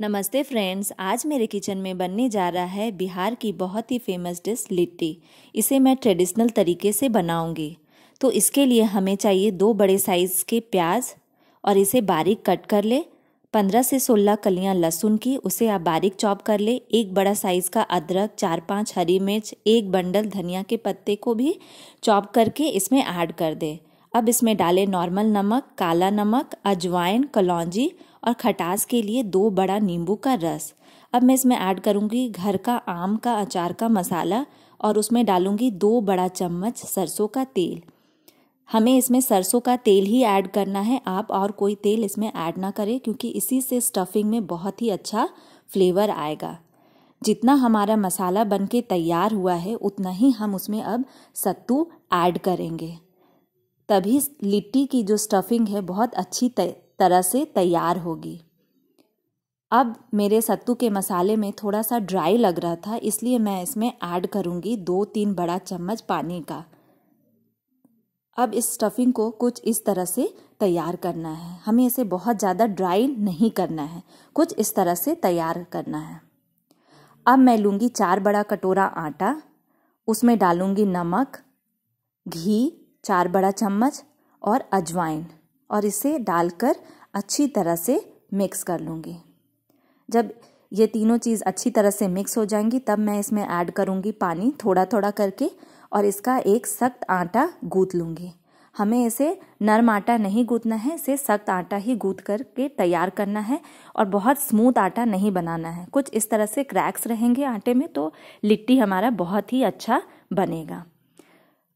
नमस्ते फ्रेंड्स आज मेरे किचन में बनने जा रहा है बिहार की बहुत ही फेमस डिश लिट्टी इसे मैं ट्रेडिशनल तरीके से बनाऊंगी तो इसके लिए हमें चाहिए दो बड़े साइज़ के प्याज और इसे बारीक कट कर ले पंद्रह से सोलह कलियां लहसुन की उसे आप बारीक चॉप कर ले एक बड़ा साइज़ का अदरक चार पाँच हरी मिर्च एक बंडल धनिया के पत्ते को भी चॉप करके इसमें ऐड कर दे अब इसमें डालें नॉर्मल नमक काला नमक अजवाइन कलौजी और खटास के लिए दो बड़ा नींबू का रस अब मैं इसमें ऐड करूँगी घर का आम का अचार का मसाला और उसमें डालूंगी दो बड़ा चम्मच सरसों का तेल हमें इसमें सरसों का तेल ही ऐड करना है आप और कोई तेल इसमें ऐड ना करें क्योंकि इसी से स्टफिंग में बहुत ही अच्छा फ्लेवर आएगा जितना हमारा मसाला बनके तैयार हुआ है उतना ही हम उसमें अब सत्तू ऐड करेंगे तभी लिट्टी की जो स्टफिंग है बहुत अच्छी तरह से तैयार होगी अब मेरे सत्तू के मसाले में थोड़ा सा ड्राई लग रहा था इसलिए मैं इसमें ऐड करूँगी दो तीन बड़ा चम्मच पानी का अब इस स्टफिंग को कुछ इस तरह से तैयार करना है हमें इसे बहुत ज़्यादा ड्राई नहीं करना है कुछ इस तरह से तैयार करना है अब मैं लूँगी चार बड़ा कटोरा आटा उसमें डालूँगी नमक घी चार बड़ा चम्मच और अजवाइन और इसे डालकर अच्छी तरह से मिक्स कर लूँगी जब ये तीनों चीज़ अच्छी तरह से मिक्स हो जाएंगी तब मैं इसमें ऐड करूँगी पानी थोड़ा थोड़ा करके और इसका एक सख्त आटा गूँथ लूँगी हमें इसे नर्म आटा नहीं गूँथना है इसे सख्त आटा ही गूँथ करके तैयार करना है और बहुत स्मूथ आटा नहीं बनाना है कुछ इस तरह से क्रैक्स रहेंगे आटे में तो लिट्टी हमारा बहुत ही अच्छा बनेगा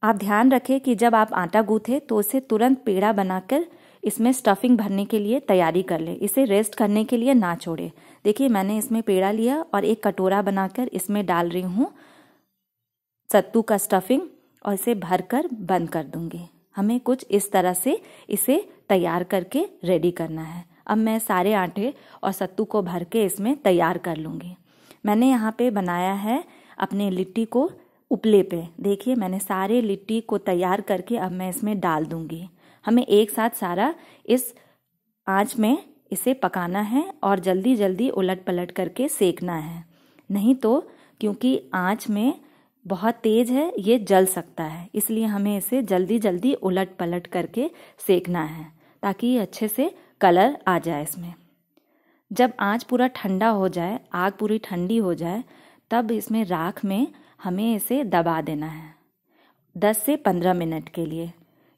आप ध्यान रखें कि जब आप आटा गूँथे तो उसे तुरंत पेड़ा बनाकर इसमें स्टफिंग भरने के लिए तैयारी कर ले इसे रेस्ट करने के लिए ना छोड़े देखिए मैंने इसमें पेड़ा लिया और एक कटोरा बनाकर इसमें डाल रही हूँ सत्तू का स्टफिंग और इसे भर कर बंद कर दूंगी हमें कुछ इस तरह से इसे तैयार करके रेडी करना है अब मैं सारे आटे और सत्तू को भर के इसमें तैयार कर लूँगी मैंने यहाँ पे बनाया है अपने लिट्टी को उपले पे देखिए मैंने सारे लिट्टी को तैयार करके अब मैं इसमें डाल दूँगी हमें एक साथ सारा इस आँच में इसे पकाना है और जल्दी जल्दी उलट पलट करके सेकना है नहीं तो क्योंकि आँच में बहुत तेज है ये जल सकता है इसलिए हमें इसे जल्दी जल्दी उलट पलट करके सेकना है ताकि ये अच्छे से कलर आ जाए इसमें जब आँच पूरा ठंडा हो जाए आग पूरी ठंडी हो जाए तब इसमें राख में हमें इसे दबा देना है 10 से 15 मिनट के लिए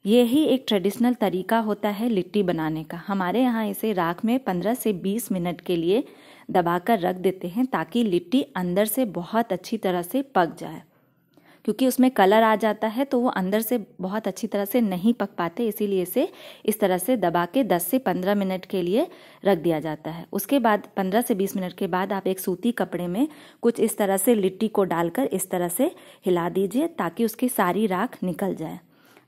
ये ही एक ट्रेडिशनल तरीका होता है लिट्टी बनाने का हमारे यहाँ इसे राख में 15 से 20 मिनट के लिए दबाकर रख देते हैं ताकि लिट्टी अंदर से बहुत अच्छी तरह से पक जाए क्योंकि उसमें कलर आ जाता है तो वो अंदर से बहुत अच्छी तरह से नहीं पक पाते इसीलिए इसे इस तरह से दबा के 10 से 15 मिनट के लिए रख दिया जाता है उसके बाद 15 से 20 मिनट के बाद आप एक सूती कपड़े में कुछ इस तरह से लिट्टी को डालकर इस तरह से हिला दीजिए ताकि उसकी सारी राख निकल जाए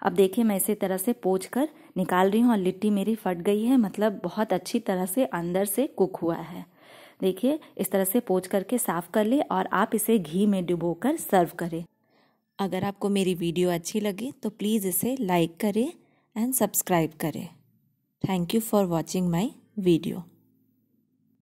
अब देखिए मैं इसी तरह से पोच कर निकाल रही हूँ और लिट्टी मेरी फट गई है मतलब बहुत अच्छी तरह से अंदर से कुक हुआ है देखिए इस तरह से पोच करके साफ़ कर ले और आप इसे घी में डुबो कर सर्व करें अगर आपको मेरी वीडियो अच्छी लगी तो प्लीज़ इसे लाइक करें एंड सब्सक्राइब करें thank you for watching my video